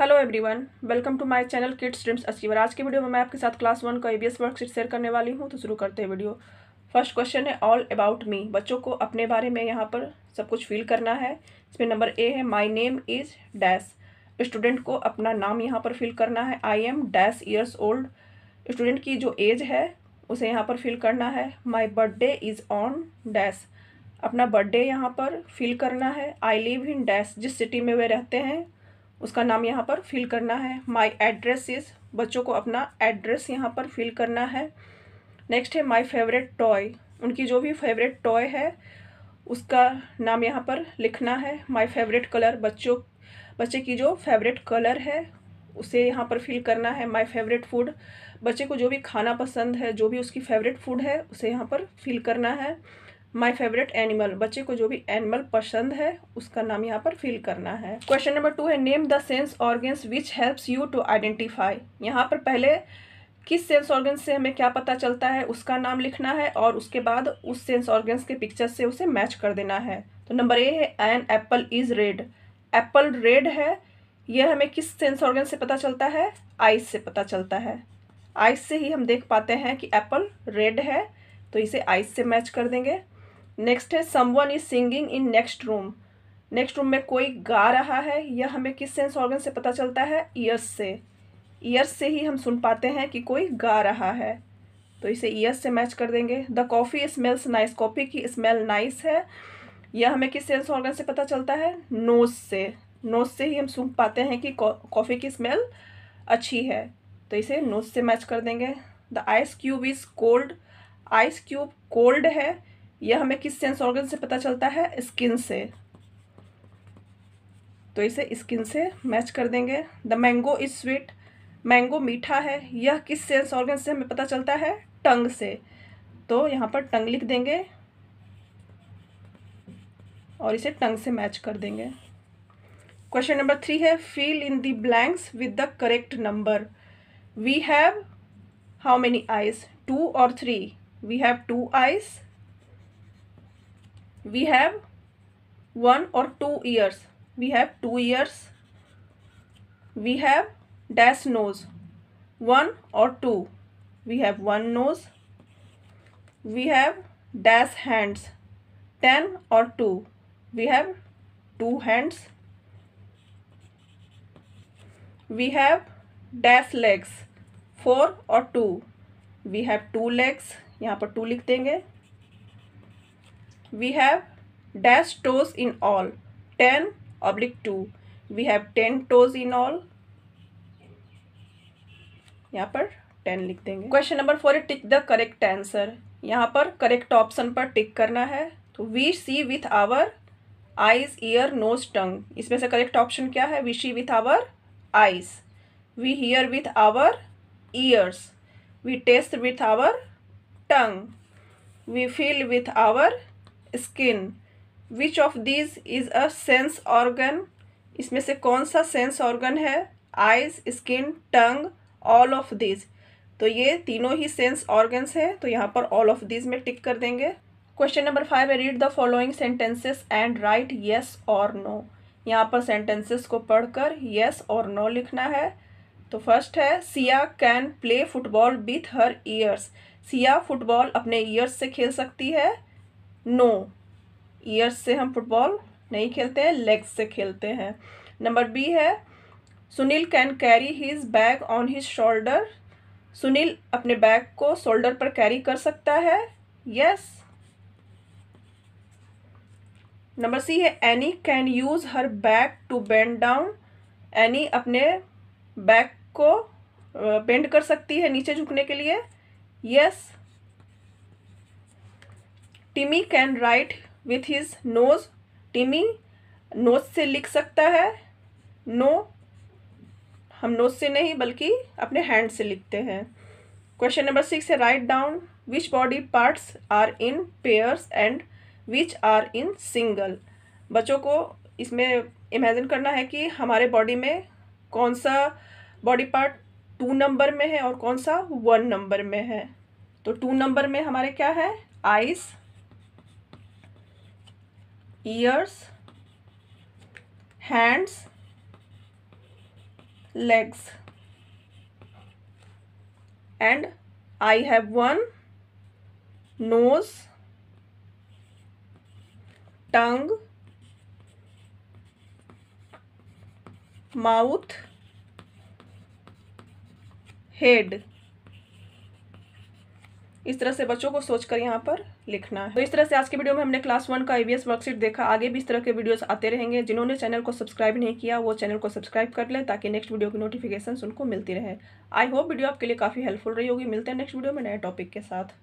Hello everyone welcome to my channel kids dreams achiever आज के video में मैं आपके साथ क्लास वन का एबीएस वर्कशीट शेयर करने वाली हूँ तो शुरू करते हैं वीडियो फर्स्ट क्वेश्चन है ऑल अबाउट मी बच्चों को अपने बारे में यहाँ पर सब कुछ फील करना है इसमें नंबर ए है my name is dash student को अपना नाम यहाँ पर फिल करना है I am dash years old student की जो एज है उसे यहाँ पर फिल करना है my birthday is on dash अपना बर्थडे यहाँ पर फिल करना है आई लिव इन डैश जिस सिटी में वे रहते हैं उसका नाम यहाँ पर फिल करना है माई एड्रेस इज़ बच्चों को अपना एड्रेस यहाँ पर फिल करना है नेक्स्ट है माई फेवरेट टॉय उनकी जो भी फेवरेट टॉय है उसका नाम यहाँ पर लिखना है माई फेवरेट कलर बच्चों बच्चे की जो फेवरेट कलर है उसे यहाँ पर फिल करना है माई फेवरेट फूड बच्चे को जो भी खाना पसंद है जो भी उसकी फेवरेट फूड है उसे यहाँ पर फिल करना है माय फेवरेट एनिमल बच्चे को जो भी एनिमल पसंद है उसका नाम यहाँ पर फिल करना है क्वेश्चन नंबर टू है name the sense organs which helps you to identify यहाँ पर पहले किस सेंस ऑर्गन से हमें क्या पता चलता है उसका नाम लिखना है और उसके बाद उस सेंस ऑर्गन्स के पिक्चर से उसे मैच कर देना है तो नंबर ए है an apple is red apple red है यह हमें किस सेंस ऑर्गन से पता चलता है आइस से पता चलता है आइस से ही हम देख पाते हैं कि एप्पल रेड है तो इसे आइस से मैच कर देंगे नेक्स्ट है someone is singing in next room next room में कोई गा रहा है यह हमें किस सेंस ऑर्गन से पता चलता है ईयर्स से ईयर्स से ही हम सुन पाते हैं कि कोई गा रहा है तो इसे ईयर्स से मैच कर देंगे the coffee smells nice coffee की स्मेल नाइस है यह हमें किस सेंस ऑर्गन से पता चलता है नोज से नोज से ही हम सुन पाते हैं कि कॉफ़ी की स्मेल अच्छी है तो इसे नोज से मैच कर देंगे the ice cube is cold ice cube cold है यह हमें किस सेंस ऑर्गन से पता चलता है स्किन से तो इसे स्किन से मैच कर देंगे the mango is sweet mango मीठा है यह किस सेंस ऑर्गन से हमें पता चलता है टंग से तो यहाँ पर टंग लिख देंगे और इसे टंग से मैच कर देंगे क्वेश्चन नंबर थ्री है fill in the blanks with the correct number we have how many eyes two और three we have two eyes we have one or two ears we have two ears we have dash nose one or two we have one nose we have dash hands ten or two we have two hands we have dash legs Four or two. We have two legs. यहाँ पर to लिख देंगे we have dash toes in all 10 oblique 2 we have 10 toes in all यहाँ पर 10 लिख देंगे question number four tick the correct answer यहाँ पर करेक्ट ऑप्शन पर टिक करना है तो we see with our eyes ear nose tongue इसमें से करेक्ट ऑप्शन क्या है we see with our eyes we hear with our ears we taste with our tongue we feel with our skin which of these is a sense organ इसमें से कौन सा sense organ है eyes skin tongue all of these तो ये तीनों ही sense organs हैं तो यहाँ पर ऑल ऑफ दीज में टिक कर देंगे क्वेश्चन नंबर फाइव है read the following sentences and write yes और नो यहाँ पर सेंटेंसेस को पढ़कर येस और नो लिखना है तो फर्स्ट है Siya can play football with her ears Siya football अपने ईयर्स से खेल सकती है नो ईयर्स से हम फुटबॉल नहीं खेलते हैं लेग्स से खेलते हैं नंबर बी है Sunil can carry his bag on his shoulder Sunil अपने बैग को शोल्डर पर कैरी कर सकता है यस नंबर सी है Annie can use her bag to bend down Annie अपने बैग को बेंड कर सकती है नीचे झुकने के लिए yes Timmy can write with his nose Timmy nose से लिख सकता है नो हम नोज से नहीं बल्कि अपने हैंड से लिखते हैं क्वेश्चन नंबर सिक्स है write down which body parts are in pairs and which are in single बच्चों को इसमें इमेजिन करना है कि हमारे बॉडी में कौन सा बॉडी पार्ट टू नंबर में है और कौन सा वन नंबर में है तो टू नंबर में हमारे क्या है eyes ears hands legs and I have one nose tongue mouth head इस तरह से बच्चों को सोचकर यहाँ पर लिखना है तो इस तरह से आज के वीडियो में हमने क्लास वन का एवीएस वर्कशीट देखा आगे भी इस तरह के वीडियोस आते रहेंगे जिन्होंने चैनल को सब्सक्राइब नहीं किया वो चैनल को सब्सक्राइब कर लें ताकि नेक्स्ट वीडियो की नोटिफिकेशन उनको मिलती रहे आई होप वीडियो आपके लिए काफ़ी हेल्पफुल रही होगी मिलते हैं नेक्स्ट वीडियो में नए टॉपिक के साथ